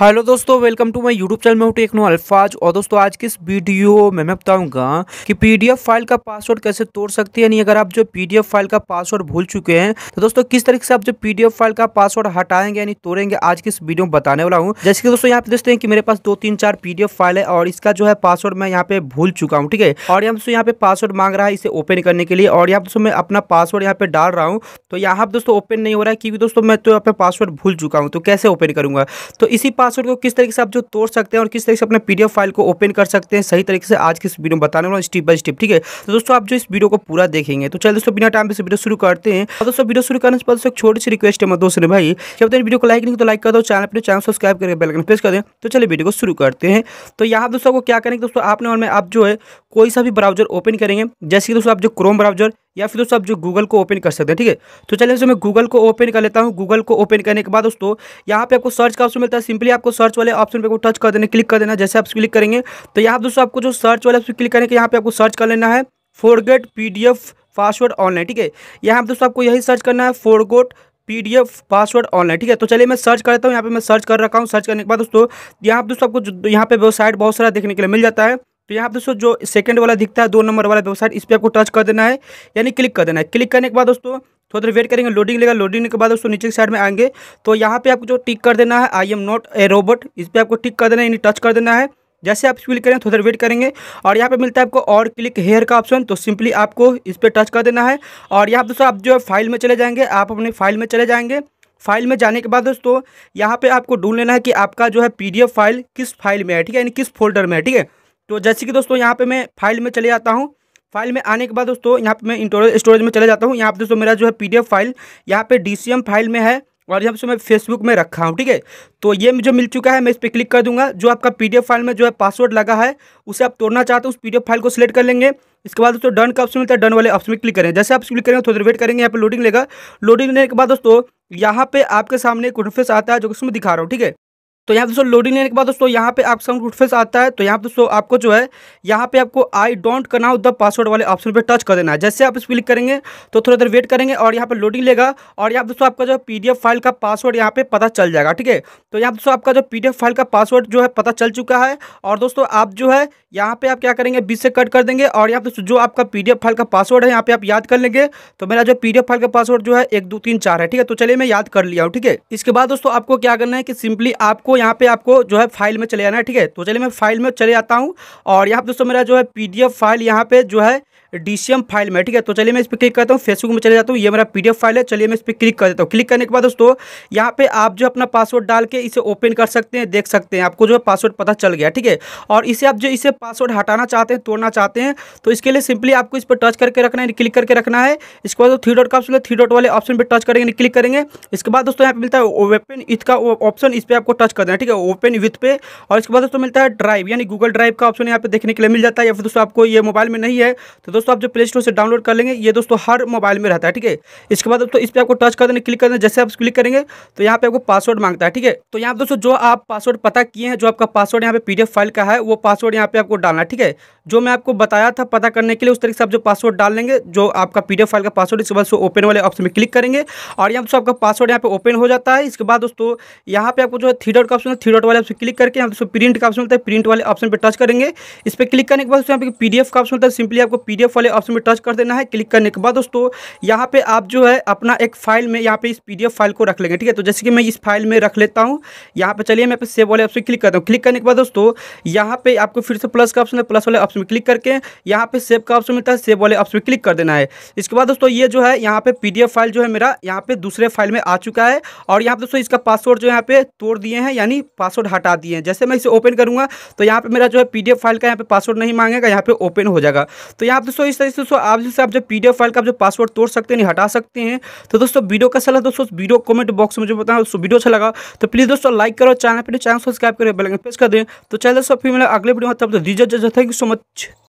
hello दोस्तों welcome to my YouTube channel में हूँ टेक्नो अल्फाज और दोस्तों आज की इस वीडियो में मैं बताऊंगा कि पीडीएफ फाइल का पासवर्ड कैसे तोड़ सकते हैं यानी अगर आप जो पीडीएफ फाइल का पासवर्ड भूल चुके हैं तो दोस्तों किस तरीके से आप जो पीडीएफ फाइल का पासवर्ड हटाएंगे यानी तोड़ेंगे आज की इस वीडियो में बताने वाला हूँ जैसे कि दोस्तों यहाँ पे देखते हैं कि मेरे पास दो तीन चार पीडीएफ फाइल है और इसका जो है पासवर्ड मैं यहाँ पे भूल चुका हूँ ठीक है और यहाँ दोस्तों यहाँ पे पासवर्ड मांग रहा है इसे ओपन करने के लिए और यहाँ दोस्तों मैं अपना पासवर्ड यहाँ पे डाल रहा हूँ तो यहाँ दोस्तों ओपन नहीं हो रहा है क्योंकि दोस्तों मैं तो यहाँ पे पासवर्ड भूल चुका हूँ तो कैसे ओपन करूंगा तो इसी पास पासवर्ड को किस तरीके से आप जो तोड़ सकते हैं और किस तरीके से अपने पीडीएफ फाइल को ओपन कर सकते हैं सही तरीके से आज की इस वीडियो में बताने वाला स्टेप बाय स्टेप ठीक है तो दोस्तों आप जो इस वीडियो को पूरा देखेंगे तो चलिए दोस्तों बिना टाइम पे वीडियो शुरू करते हैं और दोस्तों वीडियो शुरू करने से पहले एक छोटी सी रिक्वेस्ट है मैं दोस्तों ने भाई जब तक वीडियो को लाइक नहीं तो लाइक कर दो चैनल पर चैनल सब्सक्राइब करके बेलकन प्रेस कर दें तो चलिए वीडियो को शुरू करते हैं तो यहाँ दोस्तों को क्या करेंगे दोस्तों आपने और में आप जो है कोई सा भी ब्राउजर ओपन करेंगे जैसे कि दोस्तों आप जो क्रोम ब्राउजर या फिर दोस्तों आप जो गूगल को ओपन कर सकते हैं ठीक है तो चलिए दोस्तों मैं गूगल को ओपन कर लेता हूँ गूगल को ओपन करने के बाद दोस्तों यहाँ पे आपको सर्च का ऑप्शन मिलता है सिंपली आपको सर्च वाले ऑप्शन पे को टच कर देना क्लिक कर देना जैसे आप क्लिक करेंगे तो यहाँ दोस्तों आपको जो सर्च वाले ऑप्शन क्लिक करेंगे यहाँ पे आपको सर्च कर लेना है फोरगेट पी पासवर्ड ऑनलाइन ठीक है यहाँ दोस्तों आपको यही सर्च करना है फोरगोट एफ पासवर्ड ऑनलाइन ठीक है तो चलिए मैं सर्च करता हूँ यहाँ पे मैं सर्च कर रखा हूँ सर्च करने के बाद दोस्तों यहाँ पे दोस्तों आपको यहाँ पे वेबसाइट बहुत सारा देखने के लिए मिल जाता है तो यहाँ पर दोस्तों जो सेकंड वाला दिखता है दो नंबर वाला वेबसाइट तो इस पर आपको टच कर देना है यानी क्लिक कर देना है क्लिक करने के बाद दोस्तों थोड़ा देर वेट करेंगे लोडिंग लेगा लोडिंग के बाद दोस्तों नीचे की साइड में आएंगे तो यहाँ पे आपको जो टिक कर देना है I am not a robot इस पर आपको टिक कर देना है यानी टच कर देना है जैसे आप क्लिक करें थोड़ा देर वेट करेंगे और यहाँ पे मिलता है आपको और क्लिक हेयर का ऑप्शन तो सिंपली आपको इस पर टच कर देना है और यहाँ दोस्तों आप जो है फाइल में चले जाएंगे आप अपने फाइल में चले जाएंगे फाइल में जाने के बाद दोस्तों यहाँ पे आपको ढूंढ लेना है कि आपका जो है पीडीएफ फाइल किस फाइल में है ठीक है यानी किस फोल्डर में है ठीक है तो जैसे कि दोस्तों यहाँ पे मैं फाइल में चले जाता हूँ फाइल में आने के बाद दोस्तों यहाँ पे मैं इंटोर स्टोरेज में चले जाता हूँ यहाँ पे दोस्तों मेरा जो है पीडीएफ फाइल यहाँ पे डीसीएम फाइल में है और यहाँ पे मैं फेसबुक में रखा हूँ ठीक है तो ये मुझे मिल चुका है मैं इस पर क्लिक कर दूंगा जो आपका पी फाइल में जो है पासवर्ड लगा है उसे आप तोड़ना चाहते हो उस पी फाइल को सिलेक्ट कर लेंगे इसके बाद दोस्तों डन का ऑप्शन मिलता है डन वाले ऑप्शन में क्लिक करें जैसे आप क्लिक करेंगे थोड़ी देर वेट करेंगे यहाँ पर लोडिंग लेगा लोडिंग लेने के बाद दोस्तों यहाँ पे आपके सामने एक आता है जो उसमें दिखा रहा हूँ ठीक है तो यहाँ दोस्तों लोडिंग लेने के बाद दोस्तों यहाँ पे आपका इंटरफेस आता है तो यहाँ दोस्तों आपको जो है यहाँ पे आपको I don't know the password वाले ऑप्शन पे टच कर देना है जैसे आप इस क्लिक करेंगे तो थोड़ा देर वेट करेंगे और यहाँ पे लोडिंग लेगा और यहाँ दोस्तों आपका जो पी फाइल का पासवर्ड यहाँ पे पता चल जाएगा ठीक है तो यहाँ दोस्तों आपका जो पी फाइल का पासवर्ड जो है पता चल चुका है और दोस्तों आप जो है यहाँ पे आप क्या करेंगे बीस से कट कर देंगे और यहाँ पे जो आपका पी फाइल का पासवर्ड है यहाँ पे आप याद कर लेंगे तो मेरा जो पी फाइल का पासवर्ड जो है एक दो तीन चार है ठीक है तो चलिए मैं याद कर लिया हूँ ठीक है इसके बाद दोस्तों आपको क्या करना है कि सिंपली आपको यहाँ पे आपको जो है फाइल में चले जाना है ठीक है तो चलिए मैं फाइल में चले जाता हूँ और यहाँ पे दोस्तों मेरा जो है पी फाइल यहाँ पे जो है डी फाइल में ठीक है तो चलिए मैं इस पर क्लिक करता हूँ फेसबुक में चले जाता हूँ ये मेरा पी फाइल है चलिए मैं इस पर क्लिक कर देता हूँ क्लिक करने के बाद दोस्तों यहाँ पे आप जो अपना पासवर्ड डाल के इसे ओपन कर सकते हैं देख सकते हैं आपको जो है पासवर्ड पता चल गया ठीक है और इसे आप जो इसे पासवर्ड हटाना चाहते हैं तोड़ना चाहते हैं तो इसके लिए सिंपली आपको इस पर टच करके रखना है क्लिक करके रखना है इसके बाद थ्री डॉट का ऑप्शन थ्री डॉट वाले ऑप्शन पर टच करेंगे क्लिक करेंगे इसके बाद दोस्तों यहाँ पे मिलता है वेपन इसका ऑप्शन इस पर आपको टच कर देना ठीक है ओपन विथ पे और इसके बाद दोस्तों मिलता है ड्राइव यानी गूगल ड्राइव का ऑप्शन यहाँ पे देखने के लिए मिल जाता है या फिर दोस्तों आपको ये मोबाइल में नहीं है तो दोस्तों आप जो प्ले स्टोर से डाउनलोड कर लेंगे ये दोस्तों हर मोबाइल में रहता है ठीक है इसके बाद दोस्तों इस पर आपको टच कर देना क्लिक कर देना जैसे आप क्लिक करेंगे तो यहाँ पे आपको पासवर्ड मांगता है ठीक है तो यहाँ दोस्तों जो आप पासवर्ड पता किए हैं जो आपका पासवर्ड यहाँ पे पी फाइल का है वो पासवर्ड यहाँ पे आपको डालना ठीक है जो मैं आपको बताया था पता करने के लिए उस तरीके से आप जो पासवर्ड डाल लेंगे जो आपका पी फाइल का पासवर्ड इसके बाद सो ओपन वाले ऑप्शन में क्लिक करेंगे और यहाँ दोस्तों आपका पासवर्ड यहाँ पे ओपन हो जाता है इसके बाद दोस्तों यहाँ पे आपको जो है थीडर का ऑप्शन है थ्री डॉट वाले ऑप्शन क्लिक करके यहाँ पे प्रिंट का ऑप्शन होता है प्रिंट वाले ऑप्शन पर टच करेंगे इस पर क्लिक करने के बाद यहाँ पे पीडीएफ का ऑप्शन होता है सिंपली आपको पीडीएफ वाले ऑप्शन पर टच कर देना है क्लिक करने के बाद दोस्तों यहाँ पे आप जो है अपना एक फाइल में यहाँ पे इस पीडीएफ फाइल को रख लेंगे ठीक है तो जैसे कि मैं इस फाइल में रख लेता हूँ यहाँ पर चलिए मैं पे सेव वाले ऑप्शन क्लिक करता हूँ क्लिक करने के बाद दोस्तों यहाँ पे आपको फिर से प्लस का ऑप्शन है प्लस वाले ऑप्शन में क्लिक करके यहाँ पे सेव का ऑप्शन मिलता है सेव वाले ऑप्शन में क्लिक कर देना है इसके बाद दोस्तों ये जो है यहाँ पे पीडीएफ फाइल जो है मेरा यहाँ पे दूसरे फाइल में आ चुका है और यहाँ पे दोस्तों इसका पासवर्ड जो यहाँ पे तोड़ दिए हैं यानी पासवर्ड हटा दिए हैं जैसे मैं इसे ओपन करूंगा तो यहाँ पे मेरा जो है पी फाइल का यहाँ पे पासवर्ड नहीं मांगेगा यहाँ पे ओपन हो जाएगा तो यहाँ दोस्तों इस तरीके से दोस्तों आप जैसे आप जो पी फाइल का जो पासवर्ड तोड़ सकते हैं हटा सकते हैं तो दोस्तों वीडियो का सलाह दोस्तों वीडियो कमेंट बॉक्स में जो बताया दोस्तों वीडियो अच्छा लगा तो प्लीज़ दोस्तों लाइक करो चैनल पर चैनल सब्सक्राइब करें बेलन प्रेस कर दें तो चैनल दोस्तों फिर मेरा अगले वीडियो में तब तो दीजिए थैंक यू सो मच